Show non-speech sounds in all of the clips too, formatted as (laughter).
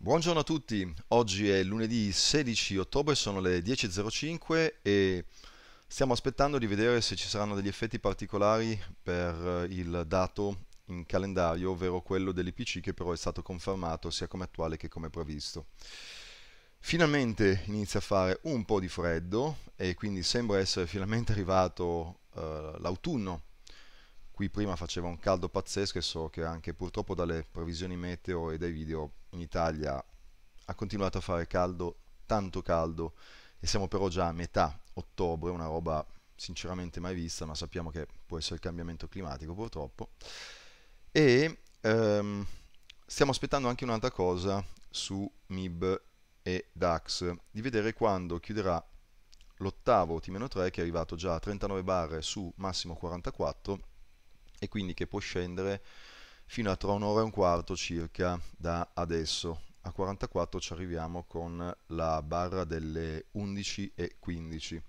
Buongiorno a tutti, oggi è lunedì 16 ottobre, sono le 10.05 e stiamo aspettando di vedere se ci saranno degli effetti particolari per eh, il dato in calendario, ovvero quello dell'IPC che però è stato confermato sia come attuale che come previsto. Finalmente inizia a fare un po' di freddo e quindi sembra essere finalmente arrivato eh, l'autunno Qui prima faceva un caldo pazzesco e so che anche purtroppo dalle previsioni meteo e dai video in Italia ha continuato a fare caldo, tanto caldo, e siamo però già a metà ottobre, una roba sinceramente mai vista, ma sappiamo che può essere il cambiamento climatico purtroppo. E ehm, stiamo aspettando anche un'altra cosa su MIB e DAX, di vedere quando chiuderà l'ottavo T-3 che è arrivato già a 39 barre su massimo 44 e quindi che può scendere fino a tra un'ora e un quarto circa da adesso. A 44 ci arriviamo con la barra delle 11 e 15.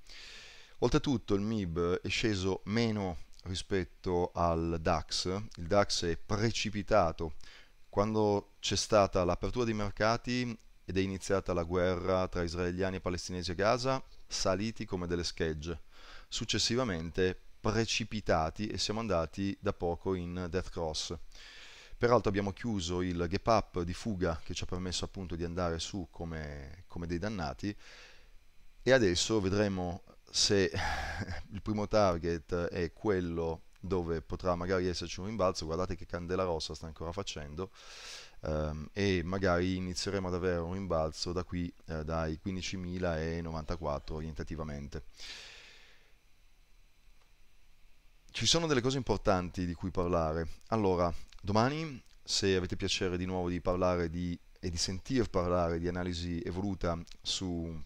Oltretutto il MIB è sceso meno rispetto al DAX, il DAX è precipitato. Quando c'è stata l'apertura dei mercati ed è iniziata la guerra tra israeliani e palestinesi a Gaza, saliti come delle schegge. Successivamente precipitati e siamo andati da poco in Death Cross. Peraltro abbiamo chiuso il gap up di fuga che ci ha permesso appunto di andare su come, come dei dannati e adesso vedremo se (laughs) il primo target è quello dove potrà magari esserci un rimbalzo, guardate che candela rossa sta ancora facendo, um, e magari inizieremo ad avere un rimbalzo da qui, eh, dai 15.094 orientativamente ci sono delle cose importanti di cui parlare. Allora, domani, se avete piacere di nuovo di parlare di, e di sentir parlare di analisi evoluta su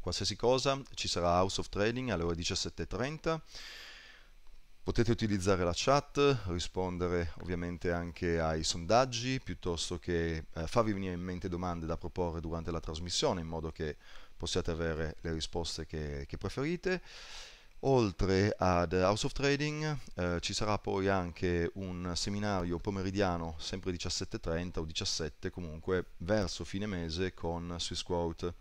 qualsiasi cosa, ci sarà House of Trading alle ore 17.30. Potete utilizzare la chat, rispondere ovviamente anche ai sondaggi, piuttosto che eh, farvi venire in mente domande da proporre durante la trasmissione, in modo che possiate avere le risposte che, che preferite. Oltre ad House of Trading eh, ci sarà poi anche un seminario pomeridiano, sempre 17.30 o 17 comunque, verso fine mese con SwissQuote.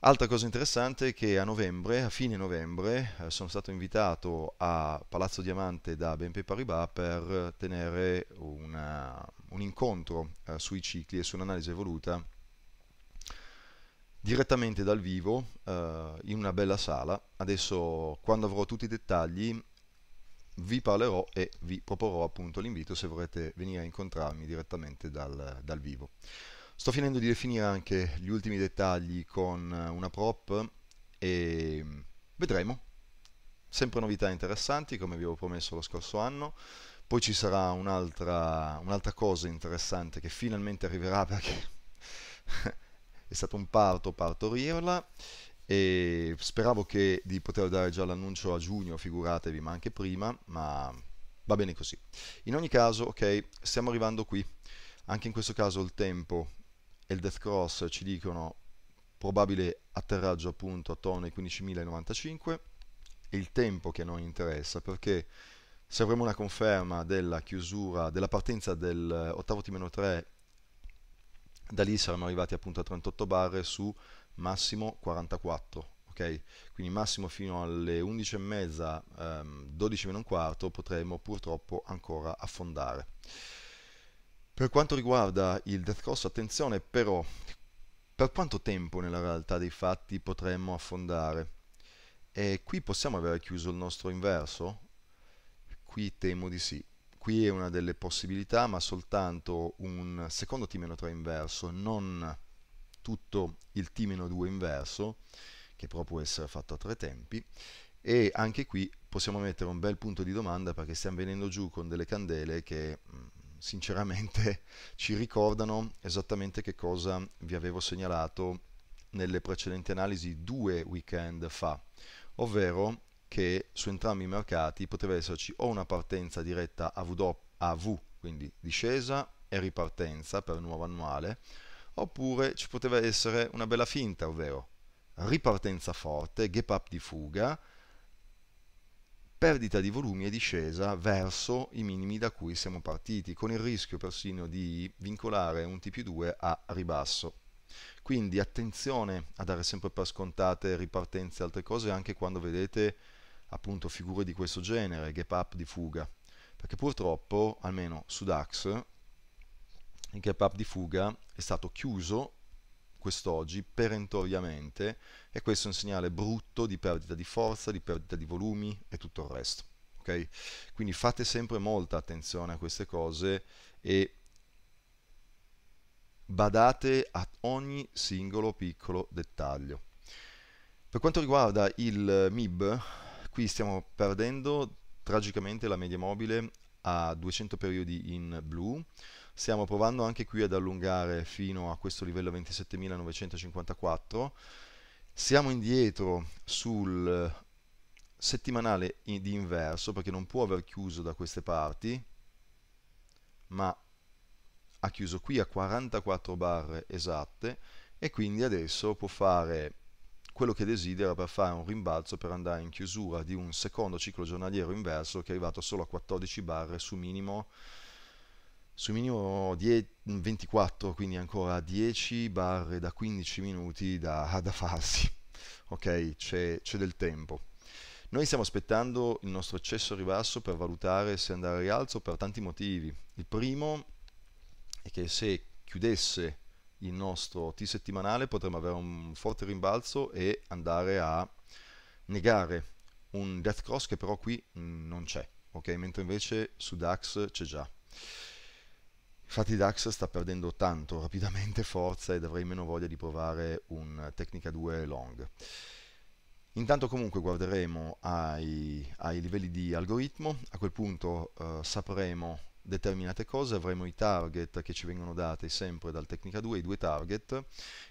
Altra cosa interessante è che a novembre, a fine novembre, eh, sono stato invitato a Palazzo Diamante da BNP Paribas per tenere una, un incontro eh, sui cicli e su un'analisi evoluta direttamente dal vivo eh, in una bella sala. Adesso quando avrò tutti i dettagli vi parlerò e vi proporrò appunto l'invito se vorrete venire a incontrarmi direttamente dal, dal vivo. Sto finendo di definire anche gli ultimi dettagli con eh, una prop e mm, vedremo. Sempre novità interessanti come vi avevo promesso lo scorso anno. Poi ci sarà un'altra, un'altra cosa interessante che finalmente arriverà (laughs) perché è stato un parto partorirla e speravo che, di poter dare già l'annuncio a giugno, figuratevi, ma anche prima, ma va bene così. In ogni caso, ok, stiamo arrivando qui. Anche in questo caso il tempo e il Death Cross ci dicono probabile atterraggio appunto attorno ai 15.095 e il tempo che a noi interessa perché se avremo una conferma della chiusura della partenza dell'ottavo eh, T-3 da lì saremmo arrivati appunto a 38 barre su massimo 44 ok quindi massimo fino alle 11 11.30 ehm, 12 meno un quarto potremmo purtroppo ancora affondare per quanto riguarda il death cross attenzione però per quanto tempo nella realtà dei fatti potremmo affondare e qui possiamo aver chiuso il nostro inverso qui temo di sì qui è una delle possibilità, ma soltanto un secondo t 3 inverso, non tutto il t 2 inverso, che però può essere fatto a tre tempi, e anche qui possiamo mettere un bel punto di domanda perché stiamo venendo giù con delle candele che mm, sinceramente (laughs) ci ricordano esattamente che cosa vi avevo segnalato nelle precedenti analisi due weekend fa, ovvero che su entrambi i mercati poteva esserci o una partenza diretta a v quindi discesa e ripartenza per nuovo annuale, oppure ci poteva essere una bella finta, ovvero ripartenza forte, gap up di fuga, perdita di volumi e discesa verso i minimi da cui siamo partiti, con il rischio persino di vincolare un TP2 a ribasso. Quindi attenzione a dare sempre per scontate ripartenze e altre cose anche quando vedete appunto figure di questo genere, gap up di fuga, perché purtroppo, almeno su DAX, il gap up di fuga è stato chiuso quest'oggi perentoriamente e questo è un segnale brutto di perdita di forza, di perdita di volumi e tutto il resto. Okay? Quindi fate sempre molta attenzione a queste cose e badate a ogni singolo piccolo dettaglio. Per quanto riguarda il MIB, qui stiamo perdendo tragicamente la media mobile a 200 periodi in blu stiamo provando anche qui ad allungare fino a questo livello 27.954 siamo indietro sul settimanale di inverso perché non può aver chiuso da queste parti ma ha chiuso qui a 44 barre esatte e quindi adesso può fare quello che desidera per fare un rimbalzo per andare in chiusura di un secondo ciclo giornaliero inverso che è arrivato solo a 14 barre su minimo su minimo 24, quindi ancora 10 barre da 15 minuti da, (laughs) da farsi. Ok, c'è, c'è del tempo. Noi stiamo aspettando il nostro eccesso ribasso per valutare se andare a rialzo per tanti motivi. Il primo è che se chiudesse il nostro T settimanale potremmo avere un forte rimbalzo e andare a negare un death cross che però qui mm, non c'è, ok? Mentre invece su DAX c'è già. Infatti DAX sta perdendo tanto rapidamente forza ed avrei meno voglia di provare un Tecnica 2 long. Intanto comunque guarderemo ai, ai livelli di algoritmo, a quel punto eh, sapremo determinate cose, avremo i target che ci vengono dati sempre dal Tecnica 2, i due target,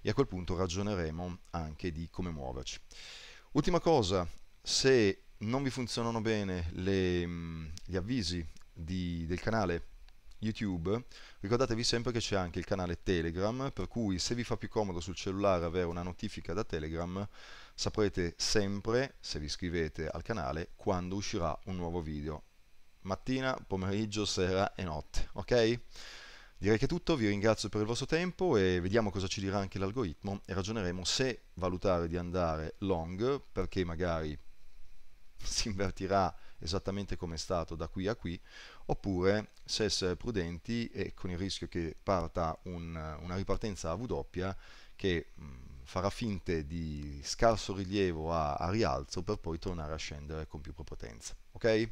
e a quel punto ragioneremo anche di come muoverci. Ultima cosa, se non vi funzionano bene le, mm, gli avvisi di, del canale YouTube, ricordatevi sempre che c'è anche il canale Telegram, per cui se vi fa più comodo sul cellulare avere una notifica da Telegram, saprete sempre, se vi iscrivete al canale, quando uscirà un nuovo video mattina, pomeriggio, sera e notte, ok? Direi che è tutto, vi ringrazio per il vostro tempo e vediamo cosa ci dirà anche l'algoritmo e ragioneremo se valutare di andare long perché magari (laughs) si invertirà esattamente come è stato da qui a qui oppure se essere prudenti e con il rischio che parta un, una ripartenza a V doppia che mh, mm, farà finte di scarso rilievo a, a rialzo per poi tornare a scendere con più prepotenza. Ok?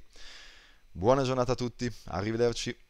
Buona giornata a tutti, arrivederci.